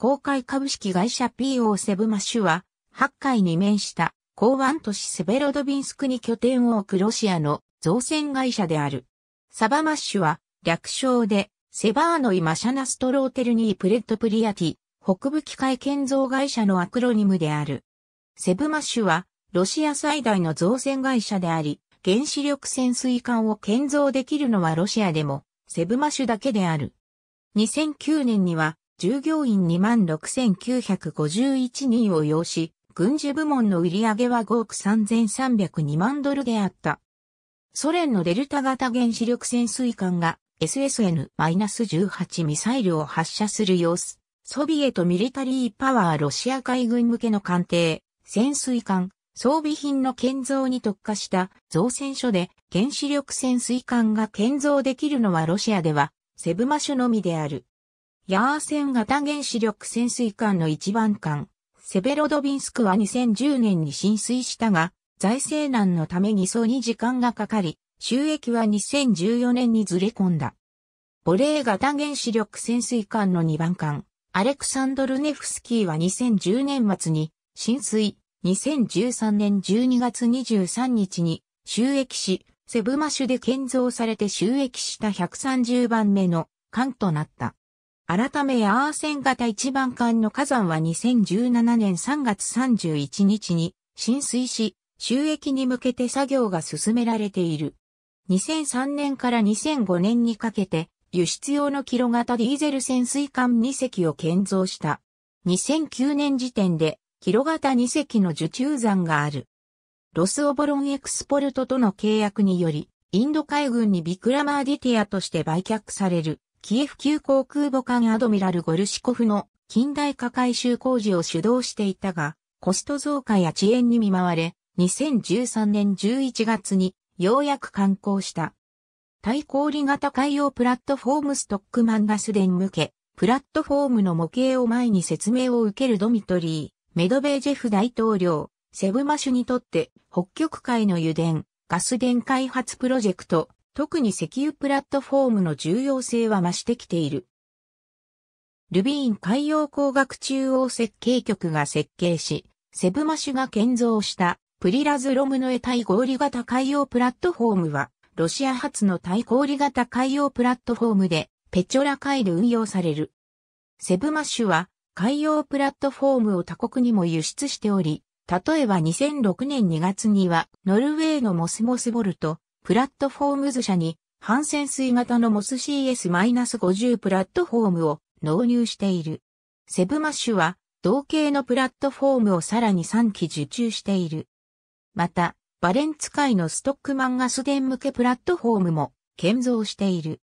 公開株式会社 PO セブマッシュは、八海に面した港湾都市セベロドビンスクに拠点を置くロシアの造船会社である。サバマッシュは、略称で、セバーノイ・マシャナストローテルニー・プレッド・プリアティ、北部機械建造会社のアクロニムである。セブマッシュは、ロシア最大の造船会社であり、原子力潜水艦を建造できるのはロシアでも、セブマッシュだけである。2009年には、従業員26,951人を要し、軍事部門の売り上げは5億3302万ドルであった。ソ連のデルタ型原子力潜水艦が SSN-18 ミサイルを発射する様子、ソビエトミリタリーパワーロシア海軍向けの艦艇、潜水艦、装備品の建造に特化した造船所で原子力潜水艦が建造できるのはロシアではセブマ種のみである。ヤーセン型原子力潜水艦の一番艦、セベロドビンスクは2010年に浸水したが、財政難のため偽装に時間がかかり、収益は2014年にずれ込んだ。ボレー型原子力潜水艦の2番艦、アレクサンドルネフスキーは2010年末に浸水、2013年12月23日に収益し、セブマシュで建造されて収益した130番目の艦となった。改めアーセン型一番艦の火山は2017年3月31日に浸水し、収益に向けて作業が進められている。2003年から2005年にかけて、輸出用のキロ型ディーゼル潜水艦2隻を建造した。2009年時点で、キロ型2隻の受注山がある。ロスオボロンエクスポルトとの契約により、インド海軍にビクラマーディティアとして売却される。キエフ級航空母艦アドミラル・ゴルシコフの近代化改修工事を主導していたが、コスト増加や遅延に見舞われ、2013年11月にようやく完工した。対氷型海洋プラットフォームストックマンガス電向け、プラットフォームの模型を前に説明を受けるドミトリー、メドベージェフ大統領、セブマシュにとって北極海の油田、ガス電開発プロジェクト、特に石油プラットフォームの重要性は増してきている。ルビーン海洋工学中央設計局が設計し、セブマシュが建造したプリラズロムのエ対合理型海洋プラットフォームは、ロシア発の対合理型海洋プラットフォームで、ペチョラ海で運用される。セブマシュは、海洋プラットフォームを他国にも輸出しており、例えば2006年2月には、ノルウェーのモスモスボルト、プラットフォームズ社に、半潜水型の MOSCS-50 プラットフォームを納入している。セブマッシュは、同型のプラットフォームをさらに3機受注している。また、バレンツ海のストックマンガス電向けプラットフォームも建造している。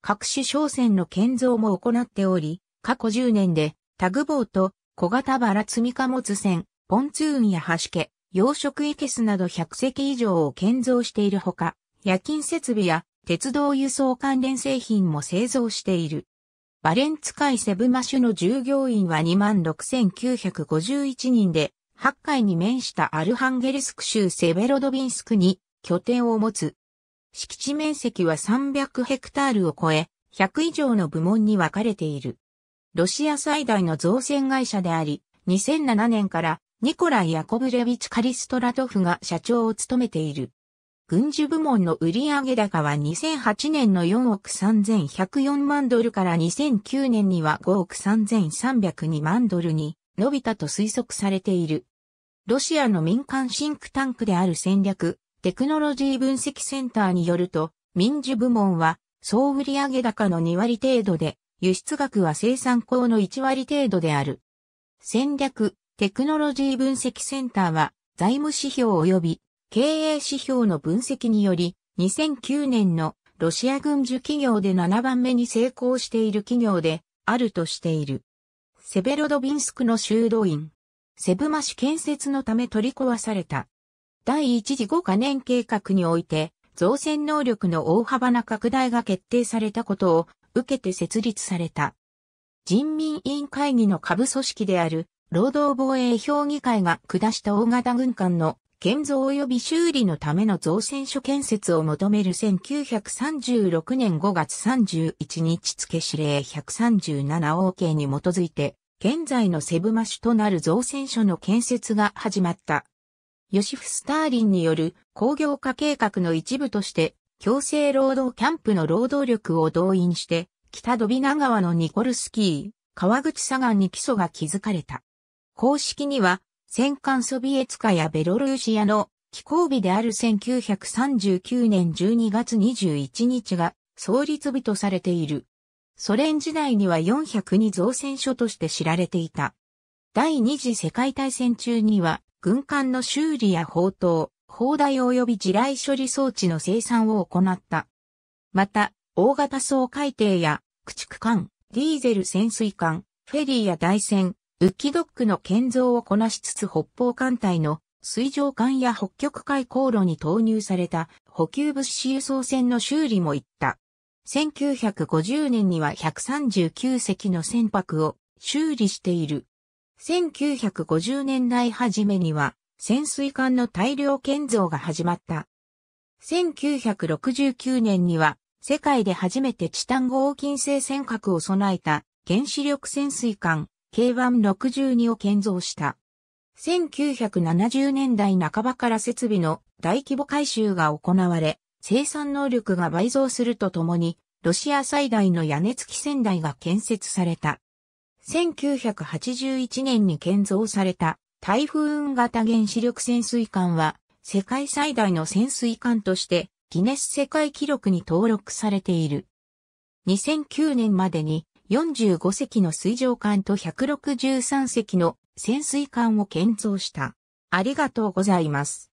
各種商船の建造も行っており、過去10年でタグボート、小型バラ積み貨物船、ポンツーンや橋家、養殖イケすなど100隻以上を建造しているほか、夜勤設備や鉄道輸送関連製品も製造している。バレンツ海セブマシュの従業員は26,951人で、8海に面したアルハンゲルスク州セベロドビンスクに拠点を持つ。敷地面積は300ヘクタールを超え、100以上の部門に分かれている。ロシア最大の造船会社であり、2007年からニコライ・ヤコブレビチ・カリストラトフが社長を務めている。軍需部門の売上高は2008年の4億3104万ドルから2009年には5億3302万ドルに伸びたと推測されている。ロシアの民間シンクタンクである戦略、テクノロジー分析センターによると、民需部門は総売上高の2割程度で、輸出額は生産高の1割程度である。戦略、テクノロジー分析センターは財務指標及び経営指標の分析により2009年のロシア軍需企業で7番目に成功している企業であるとしている。セベロドビンスクの修道院。セブマ市建設のため取り壊された。第1次5カ年計画において造船能力の大幅な拡大が決定されたことを受けて設立された。人民委員会議の下部組織である労働防衛評議会が下した大型軍艦の建造及び修理のための造船所建設を求める1936年5月31日付指令 137OK に基づいて、現在のセブマ市となる造船所の建設が始まった。ヨシフ・スターリンによる工業化計画の一部として、強制労働キャンプの労働力を動員して、北ドビナ川のニコルスキー、川口左岸に基礎が築かれた。公式には、戦艦ソビエツカやベロルーシアの寄港日である1939年12月21日が創立日とされている。ソ連時代には402造船所として知られていた。第二次世界大戦中には、軍艦の修理や砲塔、砲台及び地雷処理装置の生産を行った。また、大型総海艇や駆逐艦、ディーゼル潜水艦、フェリーや台船、ウッキドックの建造をこなしつつ北方艦隊の水上艦や北極海航路に投入された補給物資輸送船の修理も行った。1950年には139隻の船舶を修理している。1950年代初めには潜水艦の大量建造が始まった。1969年には世界で初めてチタン合金製船舶を備えた原子力潜水艦 K162 を建造した。1970年代半ばから設備の大規模改修が行われ、生産能力が倍増するとともに、ロシア最大の屋根付き船台が建設された。1981年に建造された台風型原子力潜水艦は、世界最大の潜水艦として、ギネス世界記録に登録されている。2009年までに45隻の水上艦と163隻の潜水艦を建造した。ありがとうございます。